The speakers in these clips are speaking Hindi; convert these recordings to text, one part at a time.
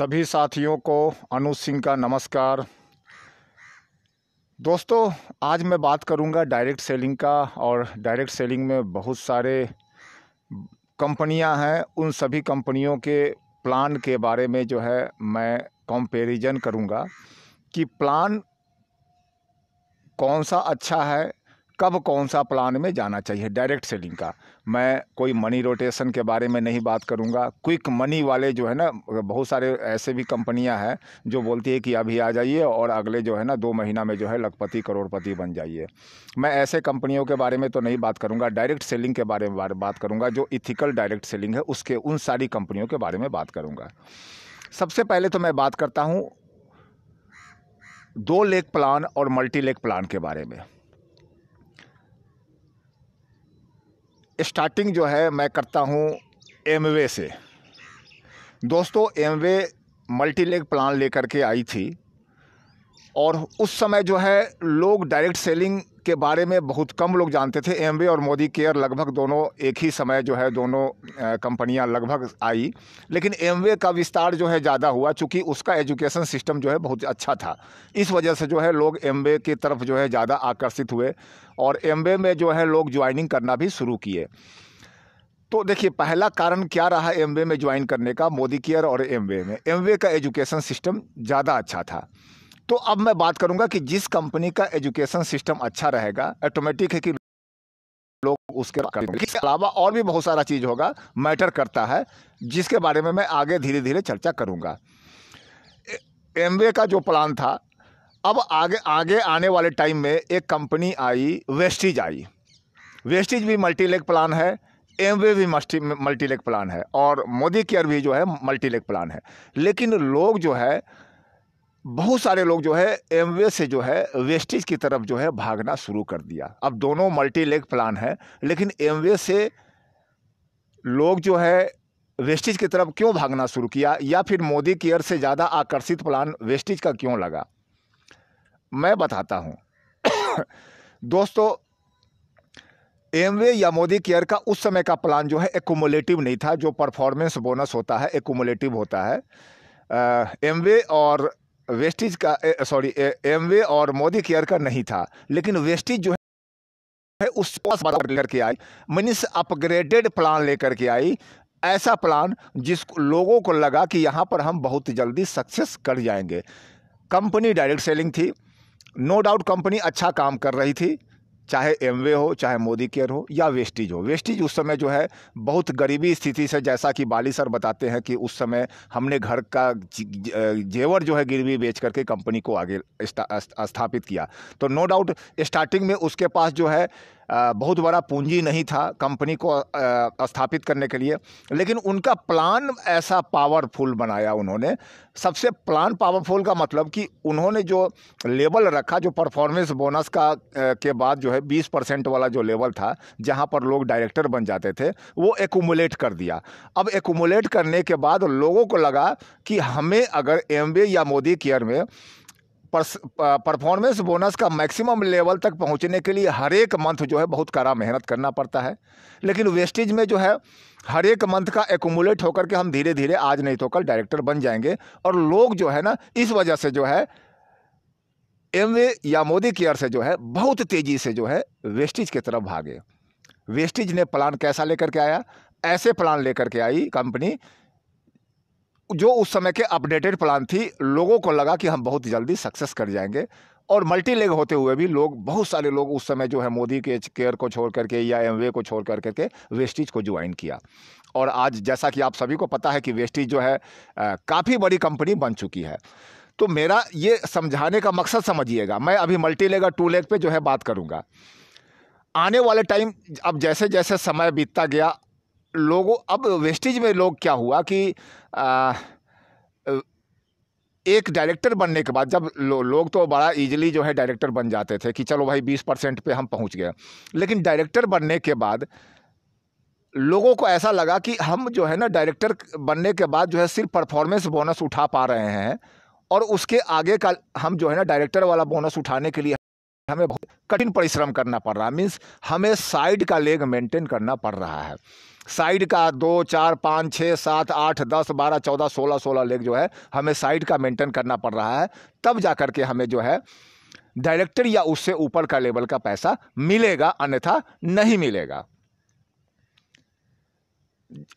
सभी साथियों को अनु सिंह का नमस्कार दोस्तों आज मैं बात करूंगा डायरेक्ट सेलिंग का और डायरेक्ट सेलिंग में बहुत सारे कंपनियां हैं उन सभी कंपनियों के प्लान के बारे में जो है मैं कंपैरिजन करूंगा कि प्लान कौन सा अच्छा है कब कौन सा प्लान में जाना चाहिए डायरेक्ट सेलिंग का मैं कोई मनी रोटेशन के बारे में नहीं बात करूंगा क्विक मनी वाले जो है ना बहुत सारे ऐसे भी कंपनियां हैं जो बोलती है कि अभी आ जाइए और अगले जो है ना दो महीना में जो है लखपति करोड़पति बन जाइए मैं ऐसे कंपनियों के बारे में तो नहीं बात करूँगा डायरेक्ट सेलिंग के बारे में बात करूँगा जो इथिकल डायरेक्ट सेलिंग है उसके उन सारी कंपनियों के बारे में बात करूँगा सबसे पहले तो मैं बात करता हूँ दो लेक प्लान और मल्टी लेक प्लान के बारे में स्टार्टिंग जो है मैं करता हूँ एमवे से दोस्तों एमवे मल्टी लेग प्लान लेकर के आई थी और उस समय जो है लोग डायरेक्ट सेलिंग के बारे में बहुत कम लोग जानते थे एम और मोदी केयर लगभग दोनों एक ही समय जो है दोनों कंपनियां लगभग आई लेकिन एम का विस्तार जो है ज़्यादा हुआ चूँकि उसका एजुकेशन सिस्टम जो है बहुत अच्छा था इस वजह से जो है लोग बे की तरफ जो है ज़्यादा आकर्षित हुए और एम में जो है लोग ज्वाइनिंग करना भी शुरू किए तो देखिए पहला कारण क्या रहा एम में ज्वाइन करने का मोदी केयर और एम में एम का एजुकेशन सिस्टम ज़्यादा अच्छा था तो अब मैं बात करूंगा कि जिस कंपनी का एजुकेशन सिस्टम अच्छा रहेगा ऑटोमेटिक है कि लोग उसके इसके अलावा और भी बहुत सारा चीज़ होगा मैटर करता है जिसके बारे में मैं आगे धीरे धीरे चर्चा करूँगा एम का जो प्लान था अब आगे आगे आने वाले टाइम में एक कंपनी आई वेस्टिज आई वेस्टिज भी मल्टीलेग प्लान है एम भी मल्टी मल्टीलेग प्लान है और मोदी केयर भी जो है मल्टीलेग प्लान है लेकिन लोग जो है बहुत सारे लोग जो है एमवे से जो है वेस्टेज की तरफ जो है भागना शुरू कर दिया अब दोनों मल्टी लेग प्लान है लेकिन एमवे से लोग जो है वेस्टेज की तरफ क्यों भागना शुरू किया या फिर मोदी केयर से ज़्यादा आकर्षित प्लान वेस्टेज का क्यों लगा मैं बताता हूँ दोस्तों एमवे या मोदी केयर का उस समय का प्लान जो है एकोमोलेटिव नहीं था जो परफॉर्मेंस बोनस होता है एकोमोलेटिव होता है एमवे और वेस्टिज का सॉरी एमवे और मोदी केयर का नहीं था लेकिन वेस्टिज जो है उस लेकर के आई मीन्स अपग्रेडेड प्लान लेकर के आई ऐसा प्लान जिस लोगों को लगा कि यहाँ पर हम बहुत जल्दी सक्सेस कर जाएंगे कंपनी डायरेक्ट सेलिंग थी नो डाउट कंपनी अच्छा काम कर रही थी चाहे एमवे हो चाहे मोदी केयर हो या वेस्टिज हो वेस्टिज उस समय जो है बहुत गरीबी स्थिति से जैसा कि बाली सर बताते हैं कि उस समय हमने घर का जेवर जो है गिरवी बेच करके कंपनी को आगे स्थापित किया तो नो डाउट स्टार्टिंग में उसके पास जो है बहुत बड़ा पूंजी नहीं था कंपनी को स्थापित करने के लिए लेकिन उनका प्लान ऐसा पावरफुल बनाया उन्होंने सबसे प्लान पावरफुल का मतलब कि उन्होंने जो लेवल रखा जो परफॉर्मेंस बोनस का के बाद जो है 20 परसेंट वाला जो लेवल था जहां पर लोग डायरेक्टर बन जाते थे वो एकूमुलेट कर दिया अब एकूमुलेट करने के बाद लोगों को लगा कि हमें अगर एम या मोदी केयर में परफॉर्मेंस बोनस का मैक्सिमम लेवल तक पहुंचने के लिए हर एक मंथ जो है बहुत कड़ा मेहनत करना पड़ता है लेकिन वेस्टेज में जो है हर एक मंथ का एकोमुलेट होकर के हम धीरे धीरे आज नहीं तो कल डायरेक्टर बन जाएंगे और लोग जो है ना इस वजह से जो है एम या मोदी केयर से जो है बहुत तेज़ी से जो है वेस्टेज की तरफ भागे वेस्टेज ने प्लान कैसा लेकर के आया ऐसे प्लान लेकर के आई कंपनी जो उस समय के अपडेटेड प्लान थी लोगों को लगा कि हम बहुत जल्दी सक्सेस कर जाएंगे और मल्टी लेग होते हुए भी लोग बहुत सारे लोग उस समय जो है मोदी के केयर को छोड़ करके या एमवे को छोड़ कर करके वेस्टिज को ज्वाइन किया और आज जैसा कि आप सभी को पता है कि वेस्टिज जो है काफ़ी बड़ी कंपनी बन चुकी है तो मेरा ये समझाने का मकसद समझिएगा मैं अभी मल्टी लेग और टू लेग पे जो है बात करूँगा आने वाले टाइम अब जैसे जैसे समय बीतता गया लोगों अब वेस्टेज में लोग क्या हुआ कि आ, एक डायरेक्टर बनने के बाद जब लो, लोग तो बड़ा इजीली जो है डायरेक्टर बन जाते थे कि चलो भाई बीस परसेंट पर हम पहुंच गए लेकिन डायरेक्टर बनने के बाद लोगों को ऐसा लगा कि हम जो है ना डायरेक्टर बनने के बाद जो है सिर्फ परफॉर्मेंस बोनस उठा पा रहे हैं और उसके आगे का हम जो है ना डायरेक्टर वाला बोनस उठाने के लिए हमें बहुत कठिन परिश्रम करना पड़ रहा है मीन्स हमें साइड का लेग मेंटेन करना पड़ रहा है साइड का दो चार पाँच छः सात आठ दस बारह चौदह सोलह सोलह लेग जो है हमें साइड का मेंटेन करना पड़ रहा है तब जा कर के हमें जो है डायरेक्टर या उससे ऊपर का लेवल का पैसा मिलेगा अन्यथा नहीं मिलेगा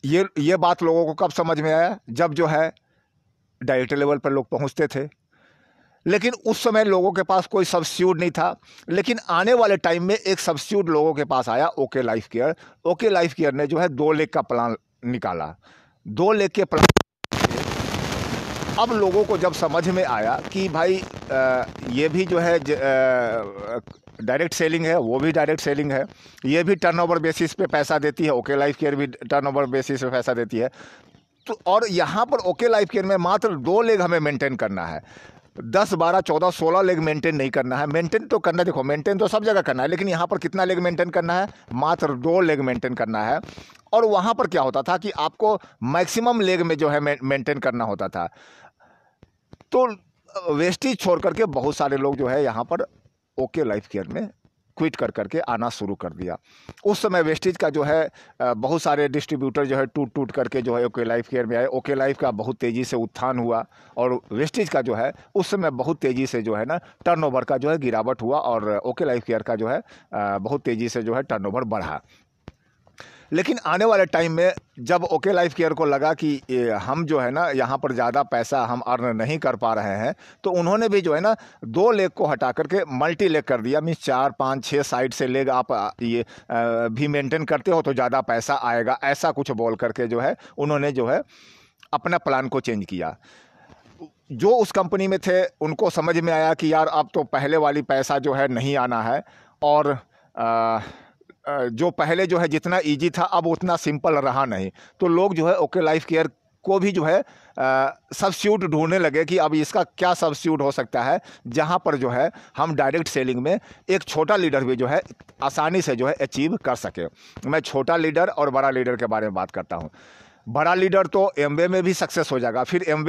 ये ये बात लोगों को कब समझ में आया जब जो है डायरेक्टर लेवल पर लोग पहुंचते थे लेकिन उस समय लोगों के पास कोई सब्सिट्यूट नहीं था लेकिन आने वाले टाइम में एक सब्सिट्यूट लोगों के पास आया okay life care okay life care ने जो है दो लेख का प्लान निकाला दो लेख के प्लान अब लोगों को जब समझ में आया कि भाई आ, ये भी जो है डायरेक्ट सेलिंग है वो भी डायरेक्ट सेलिंग है ये भी टर्नओवर बेसिस पे पैसा देती है ओके लाइफ केयर भी टर्नओवर बेसिस पे पैसा देती है तो और यहाँ पर ओके लाइफ केयर में मात्र दो लेग हमें मेंटेन करना है दस बारह चौदह सोलह लेग मेंटेन नहीं करना है मेंटेन तो करना देखो मेंटेन तो सब जगह करना है लेकिन यहाँ पर कितना लेग मेंटेन करना है मात्र दो लेग मेंटेन करना है और वहाँ पर क्या होता था कि आपको मैक्सिमम लेग में जो है मेंटेन करना होता था तो वेस्टेज छोड़ करके बहुत सारे लोग जो है यहाँ पर ओके लाइफ केयर में क्विट कर करके आना शुरू कर दिया उस समय वेस्टिज का जो है बहुत सारे डिस्ट्रीब्यूटर जो है टूट टूट करके जो है ओके लाइफ केयर में आए ओके लाइफ का बहुत तेज़ी से उत्थान हुआ और वेस्टिज का जो है उस समय बहुत तेज़ी से जो है ना टर्नओवर का जो है गिरावट हुआ और ओके लाइफ केयर का जो है बहुत तेज़ी से जो है टर्नओवर बढ़ा लेकिन आने वाले टाइम में जब ओके लाइफ केयर को लगा कि हम जो है ना यहाँ पर ज़्यादा पैसा हम अर्न नहीं कर पा रहे हैं तो उन्होंने भी जो है ना दो लेग को हटा करके मल्टी लेग कर दिया मीन्स चार पाँच छः साइड से लेग आप ये भी मेंटेन करते हो तो ज़्यादा पैसा आएगा ऐसा कुछ बोल करके जो है उन्होंने जो है अपना प्लान को चेंज किया जो उस कंपनी में थे उनको समझ में आया कि यार अब तो पहले वाली पैसा जो है नहीं आना है और आ, जो पहले जो है जितना इजी था अब उतना सिंपल रहा नहीं तो लोग जो है ओके लाइफ केयर को भी जो है सब्स्यूट ढूंढने लगे कि अब इसका क्या सब्स्यूट हो सकता है जहाँ पर जो है हम डायरेक्ट सेलिंग में एक छोटा लीडर भी जो है आसानी से जो है अचीव कर सके मैं छोटा लीडर और बड़ा लीडर के बारे में बात करता हूँ बड़ा लीडर तो एम में भी सक्सेस हो जाएगा फिर एम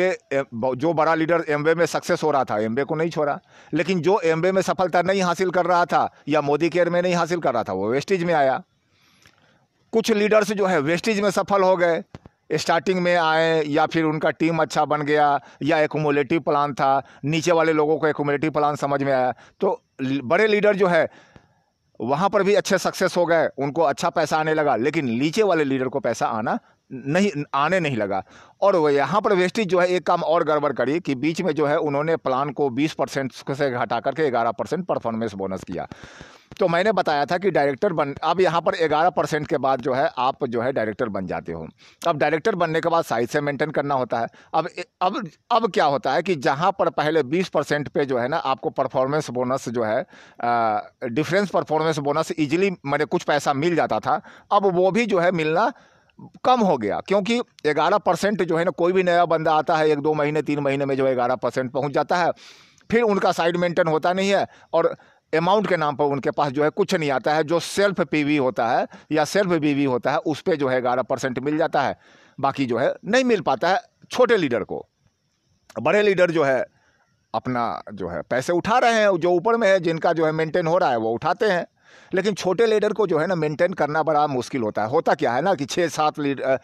जो बड़ा लीडर एम में सक्सेस हो रहा था एम को नहीं छोड़ा लेकिन जो एम में सफलता नहीं हासिल कर रहा था या मोदी केयर में नहीं हासिल कर रहा था वो वेस्टेज में आया कुछ लीडर्स जो है वेस्टेज में सफल हो गए स्टार्टिंग में आए या फिर उनका टीम अच्छा बन गया या एकोमोलेटिव प्लान था नीचे वाले लोगों को एकोमोलेटिव प्लान समझ में आया तो बड़े लीडर जो है वहाँ पर भी अच्छे सक्सेस हो गए उनको अच्छा पैसा आने लगा लेकिन नीचे वाले लीडर को पैसा आना नहीं आने नहीं लगा और यहाँ पर वेस्टिज जो है एक काम और गड़बड़ करी कि बीच में जो है उन्होंने प्लान को 20 परसेंट से घटा करके 11 परसेंट परफॉर्मेंस बोनस किया तो मैंने बताया था कि डायरेक्टर बन अब यहाँ पर 11 परसेंट के बाद जो है आप जो है डायरेक्टर बन जाते हो अब डायरेक्टर बनने के बाद साइज से मेंटेन करना होता है अब अब अब क्या होता है कि जहाँ पर पहले 20 परसेंट पे जो है ना आपको परफॉर्मेंस बोनस जो है डिफरेंस परफॉर्मेंस बोनस इजीली मैंने कुछ पैसा मिल जाता था अब वो भी जो है मिलना कम हो गया क्योंकि 11 परसेंट जो है ना कोई भी नया बंदा आता है एक दो महीने तीन महीने में जो है ग्यारह परसेंट पहुँच जाता है फिर उनका साइड मेंटेन होता नहीं है और अमाउंट के नाम पर उनके पास जो है कुछ नहीं आता है जो सेल्फ पीवी होता है या सेल्फ बीवी होता है उस पर जो है ग्यारह परसेंट मिल जाता है बाकी जो है नहीं मिल पाता है छोटे लीडर को बड़े लीडर जो है अपना जो है पैसे उठा रहे हैं जो ऊपर में है जिनका जो है मेंटेन हो रहा है वो उठाते हैं लेकिन छोटे लीडर को जो है ना मेंटेन करना बड़ा मुश्किल होता है होता क्या है ना कि छः सात लीडर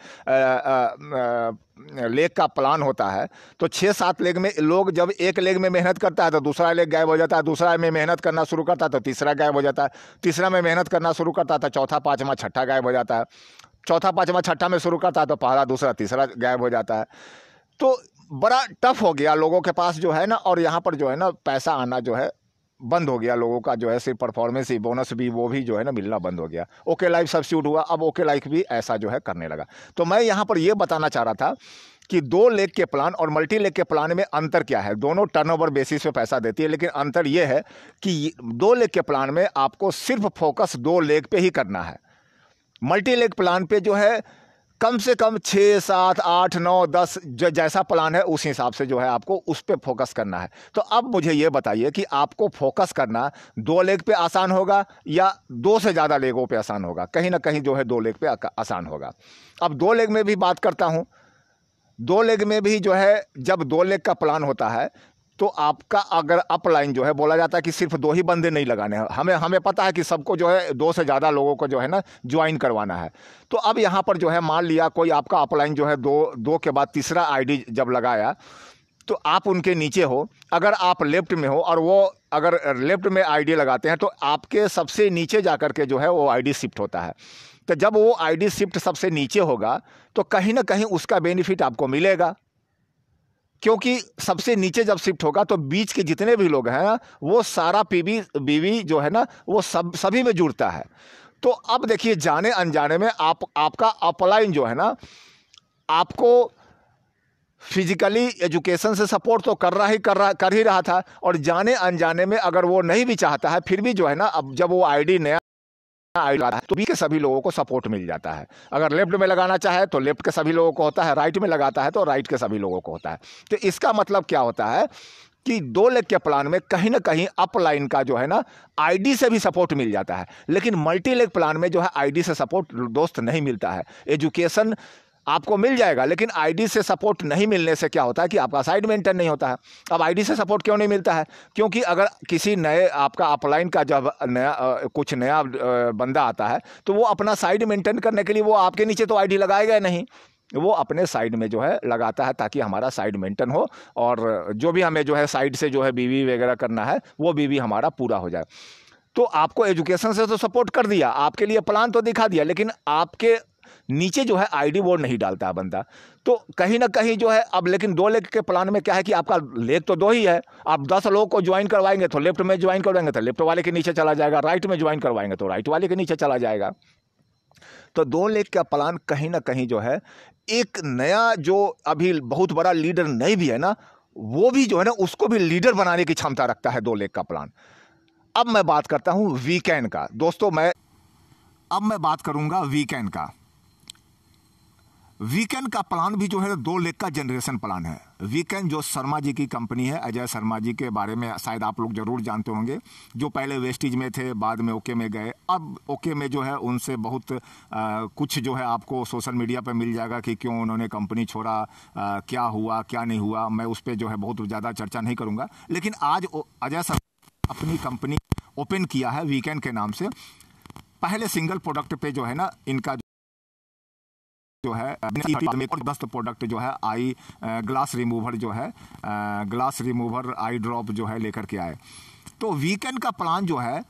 लेग का प्लान होता है तो छः सात लेग में लोग जब एक लेग में मेहनत करता है तो दूसरा लेग गायब हो जाता है दूसरा में मेहनत करना शुरू करता है तो तीसरा गायब हो जाता है तीसरा में मेहनत करना शुरू करता है तो चौथा पाँचवा छठा गायब हो जाता है चौथा पाँचवा छठा में शुरू करता है तो पहला दूसरा तीसरा गायब हो जाता है तो बड़ा टफ हो गया लोगों के पास जो है ना और यहाँ पर जो है ना पैसा आना जो है बंद हो गया लोगों का जो है सिर्फ परफॉर्मेंस ही बोनस भी वो भी जो है ना मिलना बंद हो गया ओके लाइफ सब्सिट्यूट हुआ अब ओके लाइफ भी ऐसा जो है करने लगा तो मैं यहाँ पर यह बताना चाह रहा था कि दो लेग के प्लान और मल्टी लेग के प्लान में अंतर क्या है दोनों टर्नओवर बेसिस पे पैसा देती है लेकिन अंतर यह है कि दो लेग के प्लान में आपको सिर्फ फोकस दो लेग पे ही करना है मल्टी लेग प्लान पे जो है कम से कम छः सात आठ नौ दस जो जैसा प्लान है उस हिसाब से जो है आपको उस पर फोकस करना है तो अब मुझे ये बताइए कि आपको फोकस करना दो लेग पे आसान होगा या दो से ज़्यादा लेगों पे आसान होगा कहीं ना कहीं जो है दो लेग पे आसान होगा अब दो लेग में भी बात करता हूँ दो लेग में भी जो है जब दो लेग का प्लान होता है तो आपका अगर अपलाइन जो है बोला जाता है कि सिर्फ दो ही बंदे नहीं लगाने हैं हमें हमें पता है कि सबको जो है दो से ज़्यादा लोगों को जो है ना ज्वाइन करवाना है तो अब यहाँ पर जो है मान लिया कोई आपका अपलाइन जो है दो दो के बाद तीसरा आईडी जब लगाया तो आप उनके नीचे हो अगर आप लेफ्ट में हो और वो अगर लेफ्ट में आईडी लगाते हैं तो आपके सबसे नीचे जा कर के जो है वो आईडी शिफ्ट होता है तो जब वो आईडी शिफ्ट सबसे नीचे होगा तो कहीं ना कहीं उसका बेनिफिट आपको मिलेगा क्योंकि सबसे नीचे जब शिफ्ट होगा तो बीच के जितने भी लोग हैं वो सारा पीवी बीवी जो है ना वो सब सभी में जुड़ता है तो अब देखिए जाने अनजाने में आप आपका अपलाइन जो है ना आपको फिजिकली एजुकेशन से सपोर्ट तो कर रहा ही कर रहा कर ही रहा था और जाने अनजाने में अगर वो नहीं भी चाहता है फिर भी जो है ना अब जब वो आईडी नया आइडिया तो बी के सभी लोगों को सपोर्ट मिल जाता है अगर लेफ्ट में लगाना चाहे तो लेफ्ट के सभी लोगों को होता है राइट में लगाता है तो राइट के सभी लोगों को होता है तो इसका मतलब क्या होता है कि दो लेग के प्लान में कहीं ना कहीं अप लाइन का जो है ना आईडी से भी सपोर्ट मिल जाता है लेकिन मल्टी लेग प्लान में जो है आईडी से सपोर्ट दोस्त नहीं मिलता है एजुकेशन आपको मिल जाएगा लेकिन आईडी से सपोर्ट नहीं मिलने से क्या होता है कि आपका साइड मेंटेन नहीं होता है अब आईडी से सपोर्ट क्यों नहीं मिलता है क्योंकि अगर किसी नए आपका अपलाइन का जब नया कुछ नया बंदा आता है तो वो अपना साइड मेंटेन करने के लिए वो आपके नीचे तो आईडी लगाएगा नहीं वो अपने साइड में जो है लगाता है ताकि हमारा साइड मेंटेन हो और जो भी हमें जो है साइड से जो है बीवी वगैरह करना है वो बीवी हमारा पूरा हो जाए तो आपको एजुकेशन से तो सपोर्ट कर दिया आपके लिए प्लान तो दिखा दिया लेकिन आपके नीचे जो है आईडी बोर्ड नहीं डालता है बंदा तो कहीं ना कहीं जो है अब लेकिन दो लेग के प्लान में क्या है कि आपका लेग तो दो ही है आप दस लोगों को ज्वाइन करवाएंगे तो लेफ्ट में ज्वाइन करवाएंगे तो लेफ्ट वाले के नीचे चला जाएगा राइट में ज्वाइन करवाएंगे तो राइट वाले के नीचे चला जाएगा तो दो लेग का प्लान कहीं ना कहीं जो है एक नया जो अभी बहुत बड़ा लीडर नहीं भी है ना वो भी जो है ना उसको भी लीडर बनाने की क्षमता रखता है दो लेग का प्लान अब मैं बात करता हूँ वीकेंड का दोस्तों मैं अब मैं बात करूंगा वीकेंड का वीकेंड का प्लान भी जो है दो लेख का जनरेशन प्लान है वीकेंड जो शर्मा जी की कंपनी है अजय शर्मा जी के बारे में शायद आप लोग जरूर जानते होंगे जो पहले वेस्टिज में थे बाद में ओके में गए अब ओके में जो है उनसे बहुत आ, कुछ जो है आपको सोशल मीडिया पर मिल जाएगा कि क्यों उन्होंने कंपनी छोड़ा आ, क्या हुआ क्या नहीं हुआ मैं उस पर जो है बहुत ज़्यादा चर्चा नहीं करूँगा लेकिन आज अजय शर्मा अपनी कंपनी ओपन किया है वीकेंड के नाम से पहले सिंगल प्रोडक्ट पे जो है ना इनका जो है बेस्ट प्रोडक्ट जो है आई ग्लास रिमूवर जो है ग्लास रिमूवर आई ड्रॉप जो है लेकर के आए तो वीकेंड का प्लान जो है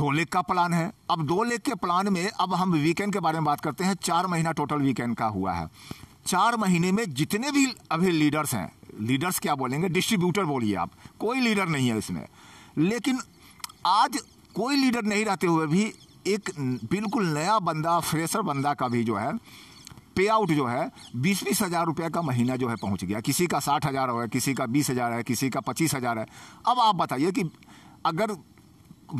दो लेक का प्लान है अब दो लेक के प्लान में अब हम वीकेंड के बारे में बात करते हैं चार महीना टोटल वीकेंड का हुआ है चार महीने में जितने भी अभी लीडर्स हैं लीडर्स क्या बोलेंगे डिस्ट्रीब्यूटर बोलिए आप कोई लीडर नहीं है इसमें लेकिन आज कोई लीडर नहीं रहते हुए भी एक बिल्कुल नया बंदा फ्रेशर बंदा का भी जो है पे आउट जो है बीस बीस हज़ार रुपये का महीना जो है पहुंच गया किसी का साठ हज़ार है किसी का बीस हज़ार है किसी का पच्चीस हज़ार है अब आप बताइए कि अगर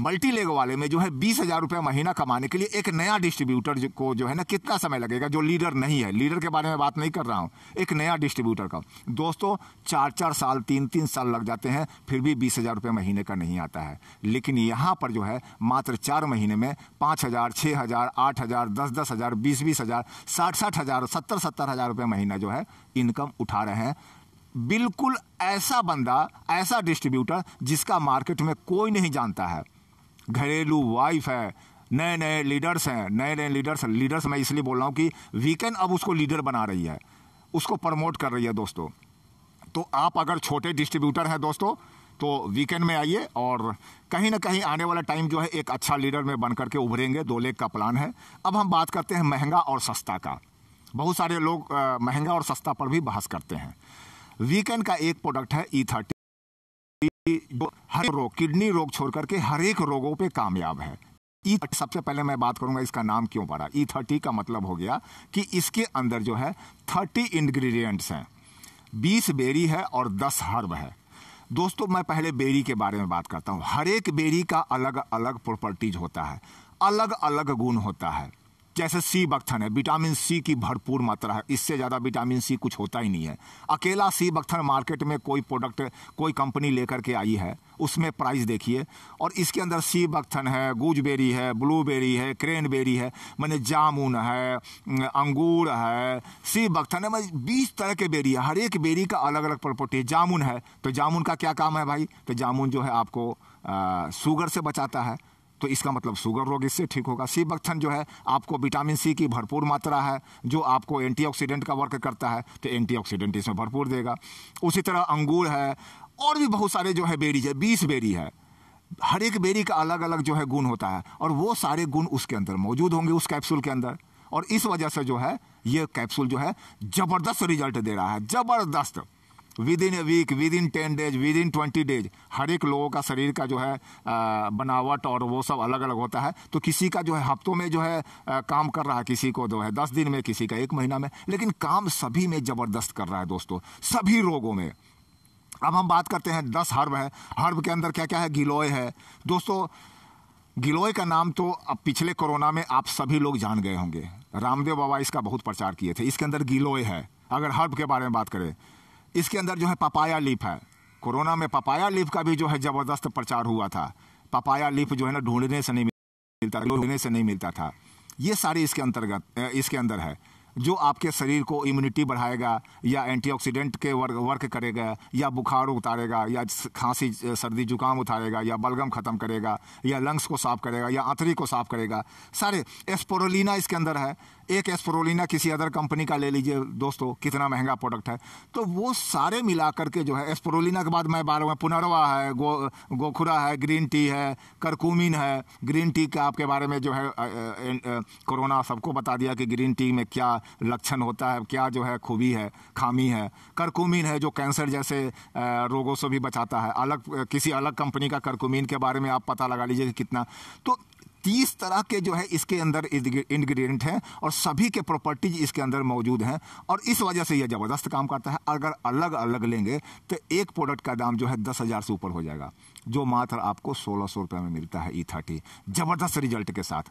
मल्टी लेग वाले में जो है बीस हज़ार रुपये महीना कमाने के लिए एक नया डिस्ट्रीब्यूटर को जो है ना कितना समय लगेगा जो लीडर नहीं है लीडर के बारे में बात नहीं कर रहा हूँ एक नया डिस्ट्रीब्यूटर का दोस्तों चार चार साल तीन तीन साल लग जाते हैं फिर भी बीस हज़ार रुपये महीने का नहीं आता है लेकिन यहाँ पर जो है मात्र चार महीने में पाँच हज़ार छः हज़ार आठ हज़ार दस दस हज़ार बीस बीस हज़ार साठ साठ हज़ार सत्तर सत्तर हज़ार रुपये महीना जो है इनकम उठा रहे हैं बिल्कुल ऐसा बंदा ऐसा डिस्ट्रीब्यूटर जिसका मार्केट में कोई नहीं जानता है घरेलू वाइफ है नए नए लीडर्स हैं नए नए लीडर्स लीडर्स मैं इसलिए बोल रहा हूँ कि वीकेंड अब उसको लीडर बना रही है उसको प्रमोट कर रही है दोस्तों तो आप अगर छोटे डिस्ट्रीब्यूटर हैं दोस्तों तो वीकेंड में आइए और कहीं ना कहीं आने वाला टाइम जो है एक अच्छा लीडर में बन करके उभरेंगे दो लेख का प्लान है अब हम बात करते हैं महंगा और सस्ता का बहुत सारे लोग महंगा और सस्ता पर भी बहस करते हैं वीकेंड का एक प्रोडक्ट है ई e थर्टी जो हर रोग किडनी रोग छोड़ करके हर एक रोगों पे कामयाब है ई e सबसे पहले मैं बात करूंगा इसका नाम क्यों पड़ा ई e थर्टी का मतलब हो गया कि इसके अंदर जो है थर्टी इंग्रेडिएंट्स हैं बीस बेरी है और दस हर्ब है दोस्तों मैं पहले बेरी के बारे में बात करता हूँ हर एक बेरी का अलग अलग प्रॉपर्टीज होता है अलग अलग गुण होता है जैसे सी बक्थन है विटामिन सी की भरपूर मात्रा है इससे ज़्यादा विटामिन सी कुछ होता ही नहीं है अकेला सी बक्थन मार्केट में कोई प्रोडक्ट कोई कंपनी लेकर के आई है उसमें प्राइस देखिए और इसके अंदर सी बक्थन है गूजबेरी है ब्लूबेरी है क्रेनबेरी है मैंने जामुन है अंगूर है सी बक्थन है मैं बीस तरह के बेरी है हर एक बेरी का अलग अलग प्रॉपर्टी है जामुन है तो जामुन का क्या काम है भाई तो जामुन जो है आपको शुगर से बचाता है तो इसका मतलब शुगर रोग इससे ठीक होगा सी बक्थन जो है आपको विटामिन सी की भरपूर मात्रा है जो आपको एंटीऑक्सीडेंट का वर्क करता है तो एंटीऑक्सीडेंट इसमें भरपूर देगा उसी तरह अंगूर है और भी बहुत सारे जो है बेरीज है बीस बेरी है हर एक बेरी का अलग अलग जो है गुण होता है और वो सारे गुण उसके अंदर मौजूद होंगे उस कैप्सूल के अंदर और इस वजह से जो है ये कैप्सूल जो है ज़बरदस्त रिजल्ट दे रहा है ज़बरदस्त within a week within ten days within twenty days हर एक लोगों का शरीर का जो है बनावट और वो सब अलग अलग होता है तो किसी का जो है हफ्तों में जो है काम कर रहा है किसी को जो है दस दिन में किसी का एक महीना में लेकिन काम सभी में ज़बरदस्त कर रहा है दोस्तों सभी रोगों में अब हम बात करते हैं दस हर्ब है हर्ब के अंदर क्या क्या है गिलोय है दोस्तों गिलोय का नाम तो अब पिछले कोरोना में आप सभी लोग जान गए होंगे रामदेव बाबा इसका बहुत प्रचार किए थे इसके अंदर गिलोय है अगर हर्ब के बारे में बात करें इसके अंदर जो है पपाया लीप है कोरोना में पपाया लीप का भी जो है ज़बरदस्त प्रचार हुआ था पपाया लीप जो है ना ढूंढने से नहीं मिलता ढूंढने से नहीं मिलता था ये सारी इसके अंतर्गत इसके अंदर है जो आपके शरीर को इम्यूनिटी बढ़ाएगा या एंटीऑक्सीडेंट के वर्क वर्क करेगा या बुखार उतारेगा या खांसी सर्दी जुकाम उतारेगा या बलगम ख़त्म करेगा या लंग्स को साफ करेगा या आंतरी को साफ करेगा सारे एस्पोरोलिना इसके अंदर है एक एस्प्रोलिना किसी अदर कंपनी का ले लीजिए दोस्तों कितना महंगा प्रोडक्ट है तो वो सारे मिला करके जो है एस्प्रोलिना के बाद मैं बार में पुनर्वा है गो गोखुरा है ग्रीन टी है करकुमिन है ग्रीन टी का आपके बारे में जो है कोरोना सबको बता दिया कि ग्रीन टी में क्या लक्षण होता है क्या जो है खूबी है खामी है करकुमिन है जो कैंसर जैसे रोगों से भी बचाता है अलग किसी अलग कंपनी का करकुमिन के बारे में आप पता लगा लीजिए कि कितना तो तीस तरह के जो है इसके अंदर इंग्रेडिएंट हैं और सभी के प्रॉपर्टीज इसके अंदर मौजूद हैं और इस वजह से यह ज़बरदस्त काम करता है अगर अलग अलग लेंगे तो एक प्रोडक्ट का दाम जो है दस हज़ार से ऊपर हो जाएगा जो मात्र आपको सोलह सौ रुपये में मिलता है ई थर्टी ज़बरदस्त रिजल्ट के साथ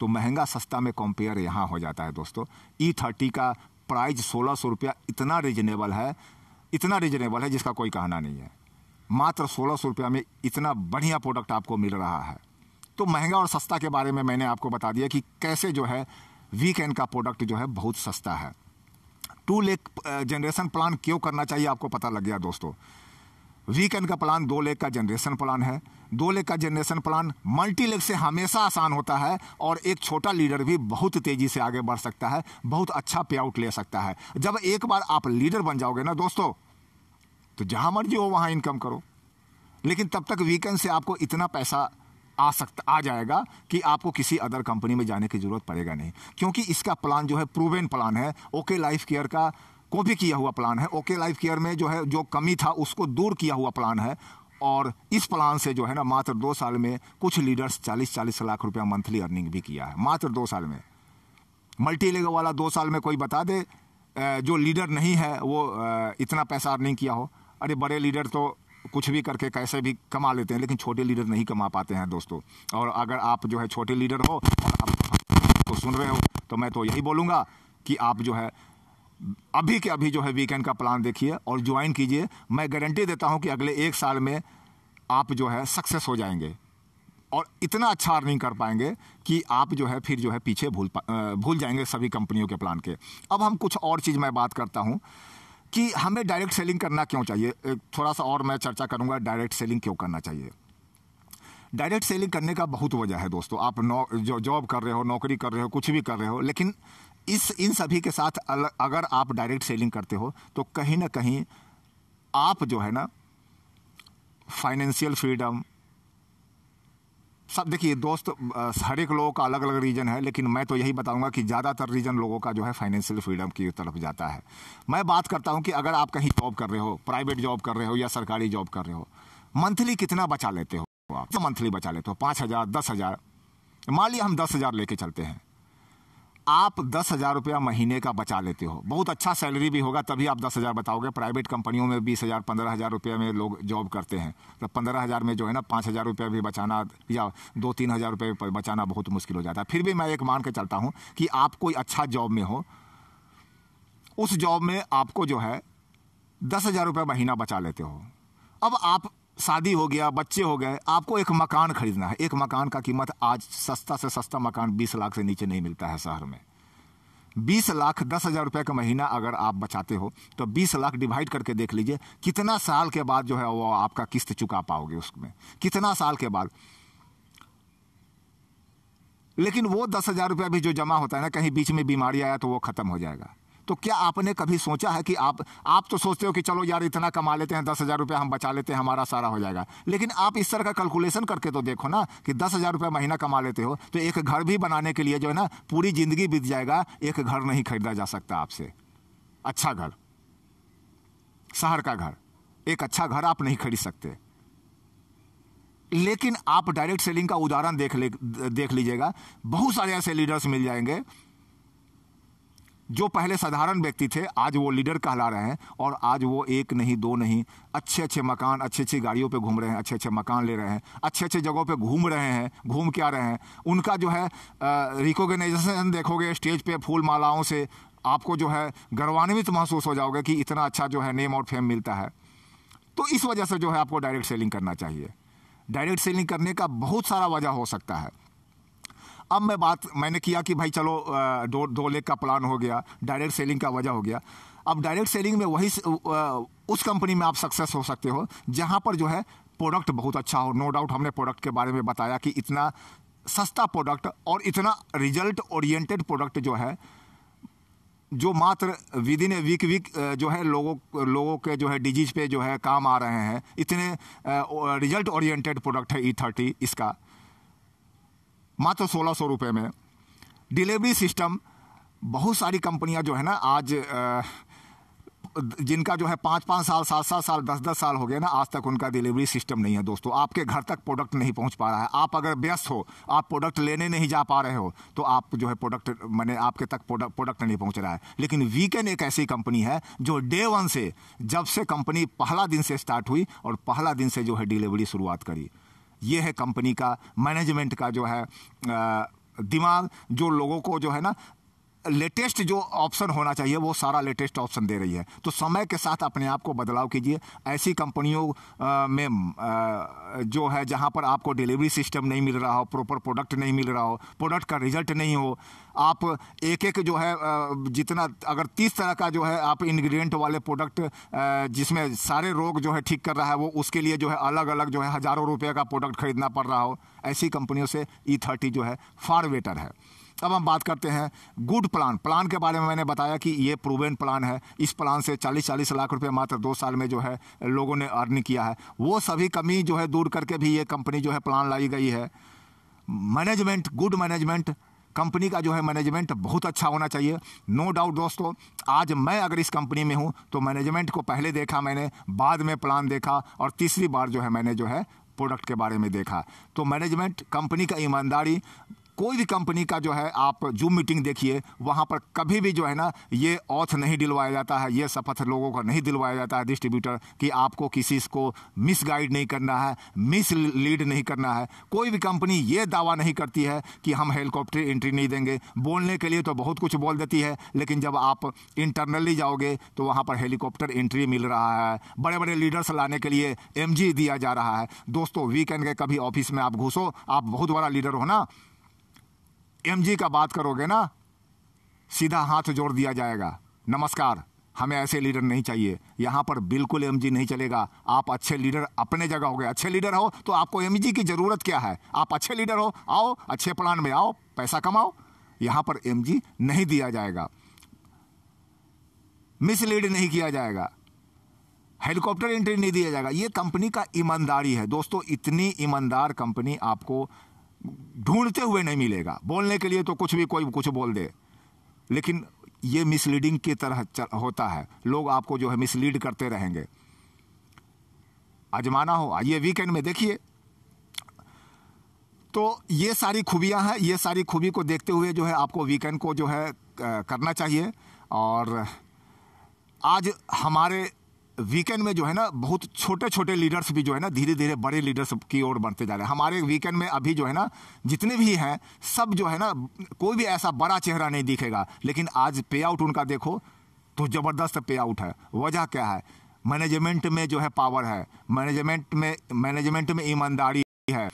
तो महंगा सस्ता में कंपेयर यहाँ हो जाता है दोस्तों ई e थर्टी का प्राइज सोलह सौ रुपया इतना रिजनेबल है इतना रिजनेबल है जिसका कोई कहना नहीं है मात्र सोलह सौ रुपया में इतना बढ़िया प्रोडक्ट आपको मिल रहा है तो महंगा और सस्ता के बारे में मैंने आपको बता दिया कि कैसे जो है वीकेंड का प्रोडक्ट जो है बहुत सस्ता है टू लेक जनरेशन प्लान क्यों करना चाहिए आपको पता लग गया दोस्तों वीकेंड का प्लान दो लेख का जनरेशन प्लान है दो लेख का जनरेशन प्लान मल्टी लेख से हमेशा आसान होता है और एक छोटा लीडर भी बहुत तेजी से आगे बढ़ सकता है बहुत अच्छा पे आउट ले सकता है जब एक बार आप लीडर बन जाओगे ना दोस्तों तो जहां मर्जी हो वहां इनकम करो लेकिन तब तक वीकेंड से आपको इतना पैसा आ सकता आ जाएगा कि आपको किसी अदर कंपनी में जाने की ज़रूरत पड़ेगा नहीं क्योंकि इसका प्लान जो है प्रूवेन प्लान है ओके लाइफ केयर का को भी किया हुआ प्लान है ओके लाइफ केयर में जो है जो कमी था उसको दूर किया हुआ प्लान है और इस प्लान से जो है ना मात्र दो साल में कुछ लीडर्स चालीस चालीस लाख रुपया मंथली अर्निंग भी किया है मात्र दो साल में मल्टी लेगा वाला दो साल में कोई बता दे जो लीडर नहीं है वो इतना पैसा अर्निंग किया हो अरे बड़े लीडर तो कुछ भी करके कैसे भी कमा लेते हैं लेकिन छोटे लीडर नहीं कमा पाते हैं दोस्तों और अगर आप जो है छोटे लीडर हो और आप तो सुन रहे हो तो मैं तो यही बोलूँगा कि आप जो है अभी के अभी जो है वीकेंड का प्लान देखिए और ज्वाइन कीजिए मैं गारंटी देता हूँ कि अगले एक साल में आप जो है सक्सेस हो जाएंगे और इतना अच्छा अर्निंग कर पाएंगे कि आप जो है फिर जो है पीछे भूल भूल जाएंगे सभी कंपनियों के प्लान के अब हम कुछ और चीज़ मैं बात करता हूँ कि हमें डायरेक्ट सेलिंग करना क्यों चाहिए थोड़ा सा और मैं चर्चा करूँगा डायरेक्ट सेलिंग क्यों करना चाहिए डायरेक्ट सेलिंग करने का बहुत वजह है दोस्तों आप नौ जो जॉब कर रहे हो नौकरी कर रहे हो कुछ भी कर रहे हो लेकिन इस इन सभी के साथ अगर आप डायरेक्ट सेलिंग करते हो तो कहीं ना कहीं आप जो है ना फाइनेंशियल फ्रीडम सब देखिए दोस्त हर एक लोगों का अलग अलग रीज़न है लेकिन मैं तो यही बताऊंगा कि ज़्यादातर रीज़न लोगों का जो है फाइनेंशियल फ्रीडम की तरफ जाता है मैं बात करता हूँ कि अगर आप कहीं जॉब कर रहे हो प्राइवेट जॉब कर रहे हो या सरकारी जॉब कर रहे हो मंथली कितना बचा लेते हो आप तो मंथली बचा लेते हो पाँच हज़ार दस हज़ार मान लिया हम दस हज़ार लेके चलते हैं आप दस हज़ार रुपया महीने का बचा लेते हो बहुत अच्छा सैलरी भी होगा तभी आप दस हज़ार बताओगे प्राइवेट कंपनियों में बीस हज़ार पंद्रह हज़ार रुपये में लोग जॉब करते हैं तो पंद्रह हज़ार में जो है ना पाँच हज़ार रुपया भी बचाना या दो तीन हज़ार रुपये बचाना बहुत मुश्किल हो जाता है फिर भी मैं एक मान के चलता हूँ कि आप कोई अच्छा जॉब में हो उस जॉब में आपको जो है दस हज़ार रुपये महीना बचा लेते हो अब आप शादी हो गया बच्चे हो गए आपको एक मकान खरीदना है एक मकान का कीमत आज सस्ता से सस्ता मकान बीस लाख से नीचे नहीं मिलता है शहर में बीस लाख दस हज़ार रुपये का महीना अगर आप बचाते हो तो बीस लाख डिवाइड करके देख लीजिए कितना साल के बाद जो है वो आपका किस्त चुका पाओगे उसमें कितना साल के बाद लेकिन वो दस हज़ार रुपया भी जो जमा होता है ना कहीं बीच में बीमारी आया तो वो ख़त्म हो जाएगा तो क्या आपने कभी सोचा है कि आप आप तो सोचते हो कि चलो यार इतना कमा लेते हैं दस हज़ार रुपया हम बचा लेते हैं हमारा सारा हो जाएगा लेकिन आप इस तरह का कैलकुलेशन करके तो देखो ना कि दस हज़ार रुपया महीना कमा लेते हो तो एक घर भी बनाने के लिए जो है ना पूरी ज़िंदगी बीत जाएगा एक घर नहीं खरीदा जा सकता आपसे अच्छा घर शहर का घर एक अच्छा घर आप नहीं खरीद सकते लेकिन आप डायरेक्ट सेलिंग का उदाहरण देख ले देख लीजिएगा बहुत सारे ऐसे लीडर्स मिल जाएंगे जो पहले साधारण व्यक्ति थे आज वो लीडर कहला रहे हैं और आज वो एक नहीं दो नहीं अच्छे अच्छे मकान अच्छी अच्छी गाड़ियों पे घूम रहे हैं अच्छे अच्छे मकान ले रहे हैं अच्छे अच्छे जगहों पे घूम रहे हैं घूम क्या रहे हैं उनका जो है रिकोगनाइजेशन देखोगे स्टेज पे फूल मालाओं से आपको जो है गर्वान्वित महसूस हो जाओगे कि इतना अच्छा जो है नेम और फेम मिलता है तो इस वजह से जो है आपको डायरेक्ट सेलिंग करना चाहिए डायरेक्ट सेलिंग करने का बहुत सारा वजह हो सकता है अब मैं बात मैंने किया कि भाई चलो दो दो लेख का प्लान हो गया डायरेक्ट सेलिंग का वजह हो गया अब डायरेक्ट सेलिंग में वही उस कंपनी में आप सक्सेस हो सकते हो जहाँ पर जो है प्रोडक्ट बहुत अच्छा हो नो डाउट हमने प्रोडक्ट के बारे में बताया कि इतना सस्ता प्रोडक्ट और इतना रिजल्ट ओरिएंटेड प्रोडक्ट जो है जो मात्र within a week week जो है लोगों लोगों के जो है डिजीज पे जो है काम आ रहे हैं इतने रिजल्ट ओरिएंटेड प्रोडक्ट है ई e थर्टी इसका मात्र सोलह सौ रुपये में डिलीवरी सिस्टम बहुत सारी कंपनियां जो है ना आज जिनका जो है पाँच पाँच साल सात सात साल दस दस साल हो गया ना आज तक उनका डिलीवरी सिस्टम नहीं है दोस्तों आपके घर तक प्रोडक्ट नहीं पहुंच पा रहा है आप अगर व्यस्त हो आप प्रोडक्ट लेने नहीं जा पा रहे हो तो आप जो है प्रोडक्ट मैंने आपके तक प्रोडक्ट प्रोडक्ट नहीं पहुंच रहा है लेकिन वीकेंड एक ऐसी कंपनी है जो डे वन से जब से कंपनी पहला दिन से स्टार्ट हुई और पहला दिन से जो है डिलीवरी शुरुआत करी ये है कंपनी का मैनेजमेंट का जो है दिमाग जो लोगों को जो है ना लेटेस्ट जो ऑप्शन होना चाहिए वो सारा लेटेस्ट ऑप्शन दे रही है तो समय के साथ अपने आप को बदलाव कीजिए ऐसी कंपनियों में जो है जहाँ पर आपको डिलीवरी सिस्टम नहीं मिल रहा हो प्रॉपर प्रोडक्ट नहीं मिल रहा हो प्रोडक्ट का रिजल्ट नहीं हो आप एक एक जो है जितना अगर तीस तरह का जो है आप इंग्रेडिएंट वाले प्रोडक्ट जिसमें सारे रोग जो है ठीक कर रहा है वो उसके लिए जो है अलग अलग जो है हज़ारों रुपये का प्रोडक्ट खरीदना पड़ रहा हो ऐसी कंपनियों से ई e थर्टी जो है फार बेटर है अब हम बात करते हैं गुड प्लान प्लान के बारे में मैंने बताया कि ये प्रूवेन प्लान है इस प्लान से 40-40 लाख रुपए मात्र दो साल में जो है लोगों ने अर्न किया है वो सभी कमी जो है दूर करके भी ये कंपनी जो है प्लान लाई गई है मैनेजमेंट गुड मैनेजमेंट कंपनी का जो है मैनेजमेंट बहुत अच्छा होना चाहिए नो डाउट दोस्तों आज मैं अगर इस कंपनी में हूँ तो मैनेजमेंट को पहले देखा मैंने बाद में प्लान देखा और तीसरी बार जो है मैंने जो है प्रोडक्ट के बारे में देखा तो मैनेजमेंट कंपनी का ईमानदारी कोई भी कंपनी का जो है आप जूम मीटिंग देखिए वहाँ पर कभी भी जो है ना ये ऑथ नहीं दिलवाया जाता है ये शपथ लोगों को नहीं दिलवाया जाता है डिस्ट्रीब्यूटर कि आपको किसी को मिस गाइड नहीं करना है मिस लीड नहीं करना है कोई भी कंपनी ये दावा नहीं करती है कि हम हेलीकॉप्टर एंट्री नहीं देंगे बोलने के लिए तो बहुत कुछ बोल देती है लेकिन जब आप इंटरनली जाओगे तो वहाँ पर हेलीकॉप्टर एंट्री मिल रहा है बड़े बड़े लीडर्स लाने के लिए एम दिया जा रहा है दोस्तों वीकेंड के कभी ऑफिस में आप घुसो आप बहुत बड़ा लीडर हो ना एम जी का बात करोगे ना सीधा हाथ जोड़ दिया जाएगा नमस्कार हमें ऐसे लीडर नहीं चाहिए यहाँ पर बिल्कुल एम नहीं चलेगा आप अच्छे लीडर अपने जगह हो गए अच्छे लीडर हो तो आपको एम की ज़रूरत क्या है आप अच्छे लीडर हो आओ अच्छे प्लान में आओ पैसा कमाओ यहाँ पर एम नहीं दिया जाएगा मिसलीड नहीं किया जाएगा हेलीकॉप्टर एंट्री नहीं दिया जाएगा ये कंपनी का ईमानदारी है दोस्तों इतनी ईमानदार कंपनी आपको ढूंढते हुए नहीं मिलेगा बोलने के लिए तो कुछ भी कोई कुछ बोल दे लेकिन ये मिसलीडिंग की तरह होता है लोग आपको जो है मिसलीड करते रहेंगे आजमाना हो आइए वीकेंड में देखिए तो ये सारी खूबियां हैं ये सारी खूबी को देखते हुए जो है आपको वीकेंड को जो है करना चाहिए और आज हमारे वीकेंड में जो है ना बहुत छोटे छोटे लीडर्स भी जो है ना धीरे धीरे बड़े लीडर्स की ओर बढ़ते जा रहे हैं हमारे वीकेंड में अभी जो है ना जितने भी हैं सब जो है ना कोई भी ऐसा बड़ा चेहरा नहीं दिखेगा लेकिन आज पे आउट उनका देखो तो ज़बरदस्त पे आउट है वजह क्या है मैनेजमेंट में जो है पावर है मैनेजमेंट में मैनेजमेंट में ईमानदारी है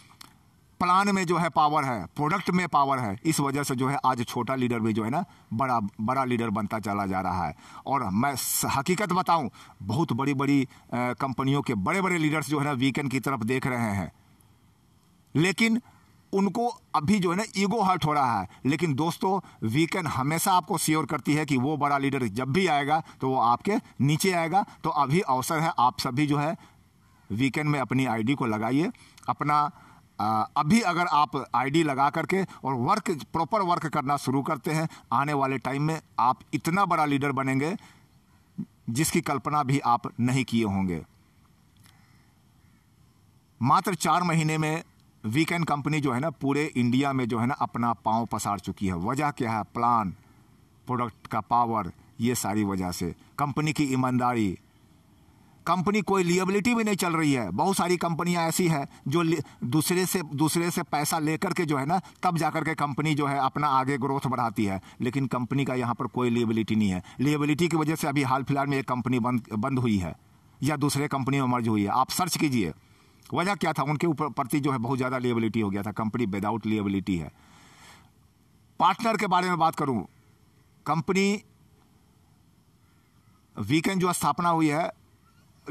प्लान में जो है पावर है प्रोडक्ट में पावर है इस वजह से जो है आज छोटा लीडर भी जो है ना बड़ा बड़ा लीडर बनता चला जा रहा है और मैं हकीकत बताऊं बहुत बड़ी बड़ी कंपनियों के बड़े बड़े लीडर्स जो है ना वीकेंड की तरफ देख रहे हैं लेकिन उनको अभी जो है ना ईगो हर्ट हो रहा है लेकिन दोस्तों वीकेंड हमेशा आपको श्योर करती है कि वो बड़ा लीडर जब भी आएगा तो वो आपके नीचे आएगा तो अभी अवसर है आप सभी जो है वीकेंड में अपनी आईडी को लगाइए अपना अभी अगर आप आईडी लगा करके और वर्क प्रॉपर वर्क करना शुरू करते हैं आने वाले टाइम में आप इतना बड़ा लीडर बनेंगे जिसकी कल्पना भी आप नहीं किए होंगे मात्र चार महीने में वीकेंड कंपनी जो है ना पूरे इंडिया में जो है ना अपना पाँव पसार चुकी है वजह क्या है प्लान प्रोडक्ट का पावर ये सारी वजह से कंपनी की ईमानदारी कंपनी कोई लियबिलिटी भी नहीं चल रही है बहुत सारी कंपनियां ऐसी हैं जो दूसरे से दूसरे से पैसा लेकर के जो है ना तब जा के कंपनी जो है अपना आगे ग्रोथ बढ़ाती है लेकिन कंपनी का यहाँ पर कोई लियबिलिटी नहीं है लियबिलिटी की वजह से अभी हाल फिलहाल में एक कंपनी बंद बंद हुई है या दूसरे कंपनी में मर्ज हुई है आप सर्च कीजिए वजह क्या था उनके ऊपर प्रति जो है बहुत ज़्यादा लियबिलिटी हो गया था कंपनी विदाउट लियबिलिटी है पार्टनर के बारे में बात करूँ कंपनी वीकेंड जो स्थापना हुई है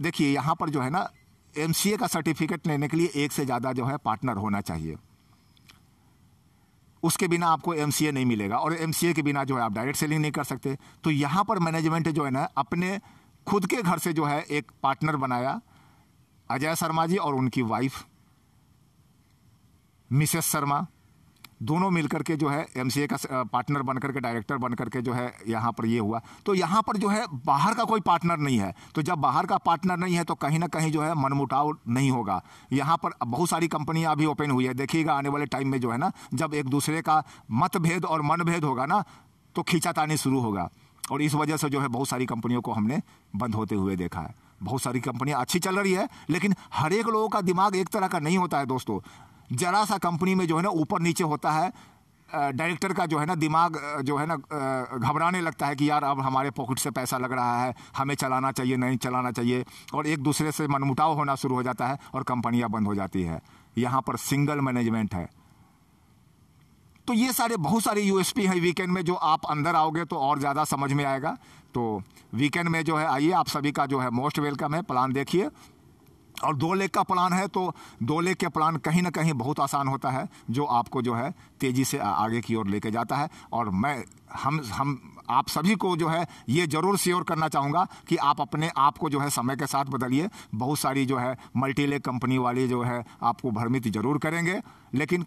देखिए यहाँ पर जो है ना एम का सर्टिफिकेट लेने के लिए एक से ज़्यादा जो है पार्टनर होना चाहिए उसके बिना आपको एम नहीं मिलेगा और एम के बिना जो है आप डायरेक्ट सेलिंग नहीं कर सकते तो यहाँ पर मैनेजमेंट जो है ना अपने खुद के घर से जो है एक पार्टनर बनाया अजय शर्मा जी और उनकी वाइफ मिसेस शर्मा दोनों मिलकर के जो है एम का पार्टनर बनकर के डायरेक्टर बनकर के जो है यहाँ पर ये हुआ तो यहाँ पर जो है बाहर का कोई पार्टनर नहीं है तो जब बाहर का पार्टनर नहीं है तो कहीं ना कहीं जो है मनमुटाव नहीं होगा यहाँ पर बहुत सारी कंपनियाँ अभी ओपन हुई है देखिएगा आने वाले टाइम में जो है ना जब एक दूसरे का मतभेद और मनभेद होगा ना तो खींचातानी शुरू होगा और इस वजह से जो है बहुत सारी कंपनियों को हमने बंद होते हुए देखा है बहुत सारी कंपनियां अच्छी चल रही है लेकिन हर एक लोगों का दिमाग एक तरह का नहीं होता है दोस्तों जरा सा कंपनी में जो है ना ऊपर नीचे होता है डायरेक्टर का जो है ना दिमाग जो है ना घबराने लगता है कि यार अब हमारे पॉकेट से पैसा लग रहा है हमें चलाना चाहिए नहीं चलाना चाहिए और एक दूसरे से मनमुटाव होना शुरू हो जाता है और कंपनियां बंद हो जाती है यहाँ पर सिंगल मैनेजमेंट है तो ये सारे बहुत सारे यूएसपी हैं वीकेंड में जो आप अंदर आओगे तो और ज़्यादा समझ में आएगा तो वीकेंड में जो है आइए आप सभी का जो है मोस्ट वेलकम है प्लान देखिए और दो लेग का प्लान है तो दो लेग के प्लान कहीं ना कहीं बहुत आसान होता है जो आपको जो है तेज़ी से आगे की ओर लेके जाता है और मैं हम हम आप सभी को जो है ये जरूर श्योर करना चाहूँगा कि आप अपने आप को जो है समय के साथ बदलिए बहुत सारी जो है मल्टी लेग कंपनी वाली जो है आपको भ्रमित जरूर करेंगे लेकिन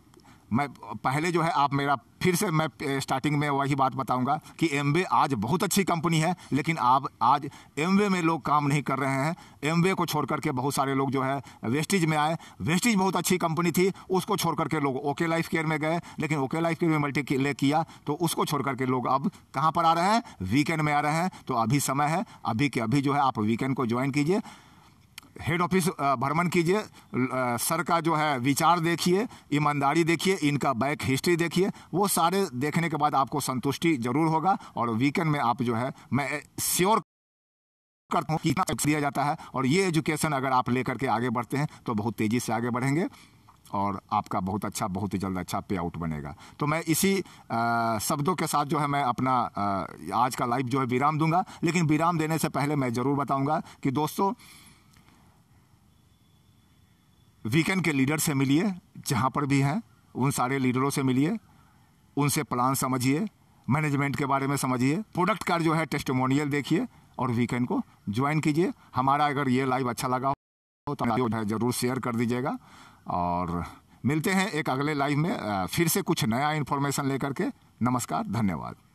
मैं पहले जो है आप मेरा फिर से मैं स्टार्टिंग में वही बात बताऊंगा कि एम आज बहुत अच्छी कंपनी है लेकिन आप आज एम में लोग काम नहीं कर रहे हैं एम को छोड़ करके बहुत सारे लोग जो है वेस्टिज में आए वेस्टिज बहुत अच्छी कंपनी थी उसको छोड़ के लोग ओके लाइफ केयर में गए लेकिन ओके लाइफ केयर में मल्टी ले किया तो उसको छोड़ करके लोग अब कहाँ पर आ रहे हैं वीकेंड में आ रहे हैं तो अभी समय है अभी के अभी जो है आप वीकेंड को ज्वाइन कीजिए हेड ऑफिस uh, भ्रमण कीजिए uh, सर का जो है विचार देखिए ईमानदारी देखिए इनका बैक हिस्ट्री देखिए वो सारे देखने के बाद आपको संतुष्टि जरूर होगा और वीकेंड में आप जो है मैं श्योर करता हूँ कितना दिया जाता है और ये एजुकेशन अगर आप लेकर के आगे बढ़ते हैं तो बहुत तेज़ी से आगे बढ़ेंगे और आपका बहुत अच्छा बहुत ही जल्द अच्छा पे आउट बनेगा तो मैं इसी आ, uh, शब्दों के साथ जो है मैं अपना आ, आज का लाइव जो है विराम दूंगा लेकिन विराम देने से पहले मैं ज़रूर बताऊंगा कि दोस्तों वीकेंड के लीडर से मिलिए जहाँ पर भी हैं उन सारे लीडरों से मिलिए उनसे प्लान समझिए मैनेजमेंट के बारे में समझिए प्रोडक्ट का जो है टेस्टमोनियल देखिए और वीकेंड को ज्वाइन कीजिए हमारा अगर ये लाइव अच्छा लगा हो तो है ज़रूर शेयर कर दीजिएगा और मिलते हैं एक अगले लाइव में फिर से कुछ नया इन्फॉर्मेशन लेकर के नमस्कार धन्यवाद